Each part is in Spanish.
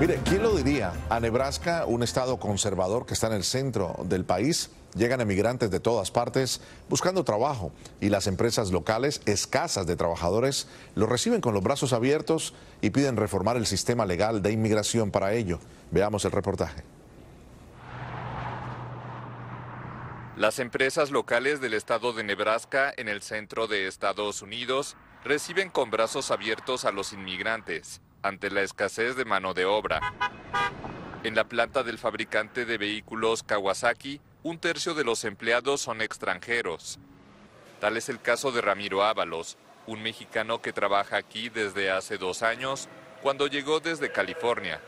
Mire, ¿quién lo diría? A Nebraska, un estado conservador que está en el centro del país, llegan emigrantes de todas partes buscando trabajo y las empresas locales, escasas de trabajadores, los reciben con los brazos abiertos y piden reformar el sistema legal de inmigración para ello. Veamos el reportaje. Las empresas locales del estado de Nebraska, en el centro de Estados Unidos, reciben con brazos abiertos a los inmigrantes ante la escasez de mano de obra. En la planta del fabricante de vehículos Kawasaki, un tercio de los empleados son extranjeros. Tal es el caso de Ramiro Ábalos, un mexicano que trabaja aquí desde hace dos años, cuando llegó desde California.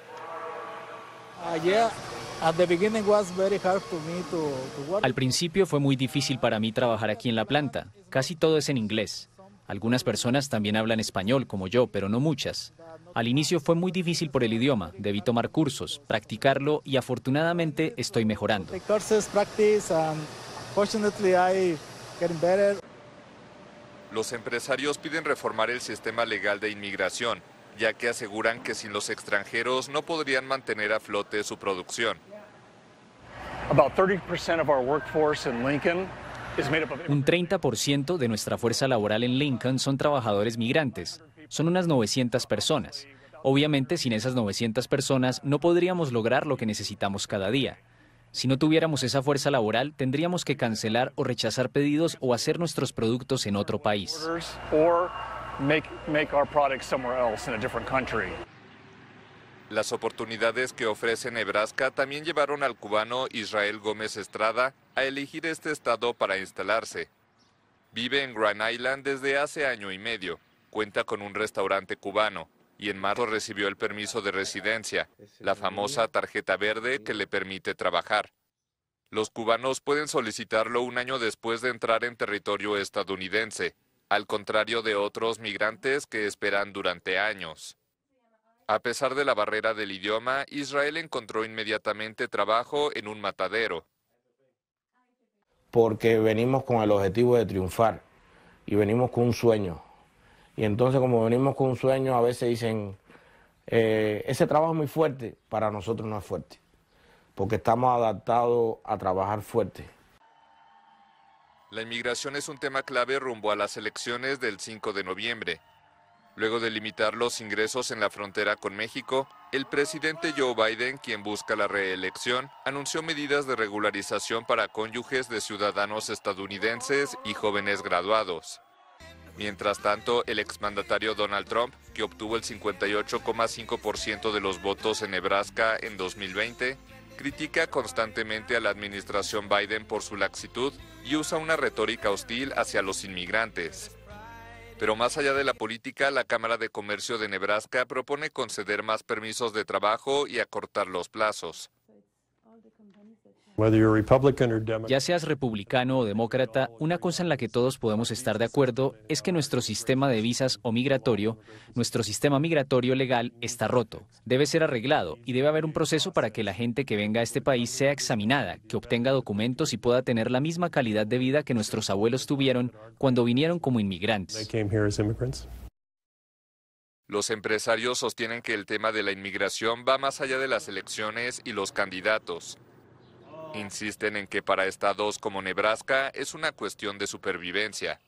Al principio fue muy difícil para mí trabajar aquí en la planta. Casi todo es en inglés. Algunas personas también hablan español, como yo, pero no muchas. Al inicio fue muy difícil por el idioma, debí tomar cursos, practicarlo y afortunadamente estoy mejorando. Um, los empresarios piden reformar el sistema legal de inmigración, ya que aseguran que sin los extranjeros no podrían mantener a flote su producción. About 30% Lincoln un 30% de nuestra fuerza laboral en Lincoln son trabajadores migrantes. Son unas 900 personas. Obviamente, sin esas 900 personas no podríamos lograr lo que necesitamos cada día. Si no tuviéramos esa fuerza laboral, tendríamos que cancelar o rechazar pedidos o hacer nuestros productos en otro país. Las oportunidades que ofrece Nebraska también llevaron al cubano Israel Gómez Estrada a elegir este estado para instalarse. Vive en Grand Island desde hace año y medio, cuenta con un restaurante cubano y en marzo recibió el permiso de residencia, la famosa tarjeta verde que le permite trabajar. Los cubanos pueden solicitarlo un año después de entrar en territorio estadounidense, al contrario de otros migrantes que esperan durante años. A pesar de la barrera del idioma, Israel encontró inmediatamente trabajo en un matadero, porque venimos con el objetivo de triunfar y venimos con un sueño. Y entonces como venimos con un sueño, a veces dicen, eh, ese trabajo es muy fuerte, para nosotros no es fuerte, porque estamos adaptados a trabajar fuerte. La inmigración es un tema clave rumbo a las elecciones del 5 de noviembre. Luego de limitar los ingresos en la frontera con México, el presidente Joe Biden, quien busca la reelección, anunció medidas de regularización para cónyuges de ciudadanos estadounidenses y jóvenes graduados. Mientras tanto, el exmandatario Donald Trump, que obtuvo el 58,5% de los votos en Nebraska en 2020, critica constantemente a la administración Biden por su laxitud y usa una retórica hostil hacia los inmigrantes. Pero más allá de la política, la Cámara de Comercio de Nebraska propone conceder más permisos de trabajo y acortar los plazos. Ya seas republicano o demócrata, una cosa en la que todos podemos estar de acuerdo es que nuestro sistema de visas o migratorio, nuestro sistema migratorio legal está roto, debe ser arreglado y debe haber un proceso para que la gente que venga a este país sea examinada, que obtenga documentos y pueda tener la misma calidad de vida que nuestros abuelos tuvieron cuando vinieron como inmigrantes. Los empresarios sostienen que el tema de la inmigración va más allá de las elecciones y los candidatos. Insisten en que para estados como Nebraska es una cuestión de supervivencia.